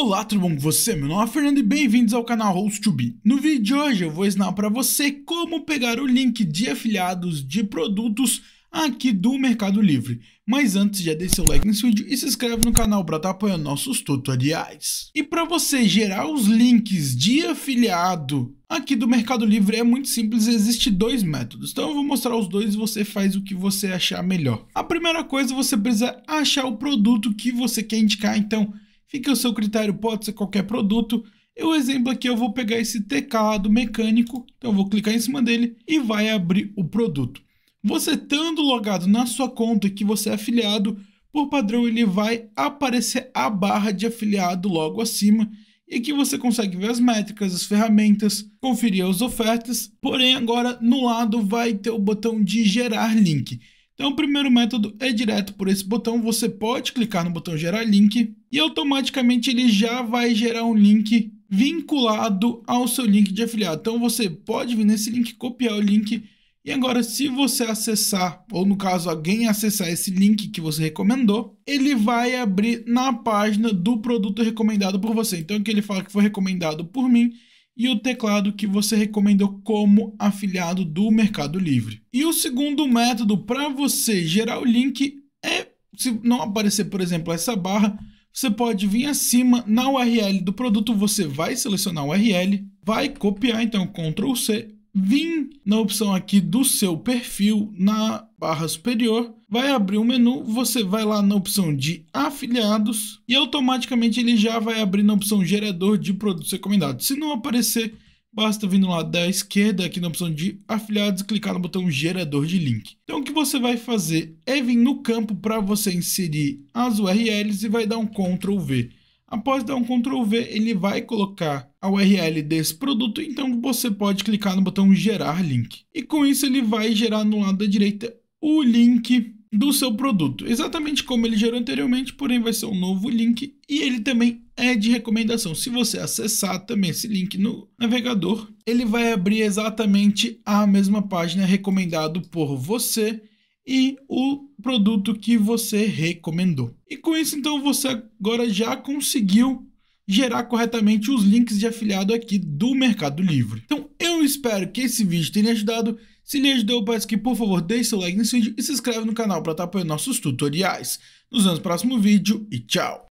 Olá, tudo bom com você? Meu nome é Fernando e bem-vindos ao canal host 2 b No vídeo de hoje eu vou ensinar para você como pegar o link de afiliados de produtos aqui do Mercado Livre. Mas antes, já deixa seu like nesse vídeo e se inscreve no canal para estar tá apoiando nossos tutoriais. E para você gerar os links de afiliado aqui do Mercado Livre é muito simples, existe dois métodos. Então eu vou mostrar os dois e você faz o que você achar melhor. A primeira coisa, você precisa achar o produto que você quer indicar, então Fica ao seu critério, pode ser qualquer produto. Eu é exemplo aqui, eu vou pegar esse teclado mecânico, então eu vou clicar em cima dele e vai abrir o produto. Você estando logado na sua conta que você é afiliado, por padrão ele vai aparecer a barra de afiliado logo acima e aqui você consegue ver as métricas, as ferramentas, conferir as ofertas, porém agora no lado vai ter o botão de gerar link. Então, o primeiro método é direto por esse botão. Você pode clicar no botão gerar link e automaticamente ele já vai gerar um link vinculado ao seu link de afiliado. Então, você pode vir nesse link, copiar o link e agora, se você acessar, ou no caso alguém acessar esse link que você recomendou, ele vai abrir na página do produto recomendado por você. Então, que ele fala que foi recomendado por mim e o teclado que você recomendou como afiliado do Mercado Livre. E o segundo método para você gerar o link é, se não aparecer, por exemplo, essa barra, você pode vir acima na URL do produto, você vai selecionar a URL, vai copiar então Ctrl C, Vim na opção aqui do seu perfil na barra superior, vai abrir um menu, você vai lá na opção de afiliados e automaticamente ele já vai abrir na opção gerador de produtos recomendados. Se não aparecer, basta vir lá da esquerda aqui na opção de afiliados e clicar no botão gerador de link. Então o que você vai fazer é vir no campo para você inserir as URLs e vai dar um Ctrl V. Após dar um Ctrl V, ele vai colocar a URL desse produto, então você pode clicar no botão gerar link. E com isso ele vai gerar no lado da direita o link do seu produto, exatamente como ele gerou anteriormente, porém vai ser um novo link e ele também é de recomendação. Se você acessar também esse link no navegador, ele vai abrir exatamente a mesma página recomendado por você e o produto que você recomendou. E com isso, então, você agora já conseguiu gerar corretamente os links de afiliado aqui do Mercado Livre. Então, eu espero que esse vídeo tenha ajudado. Se lhe ajudou, eu peço que, por favor, deixe seu like nesse vídeo e se inscreve no canal para estar apoiando nossos tutoriais. Nos vemos no próximo vídeo e tchau!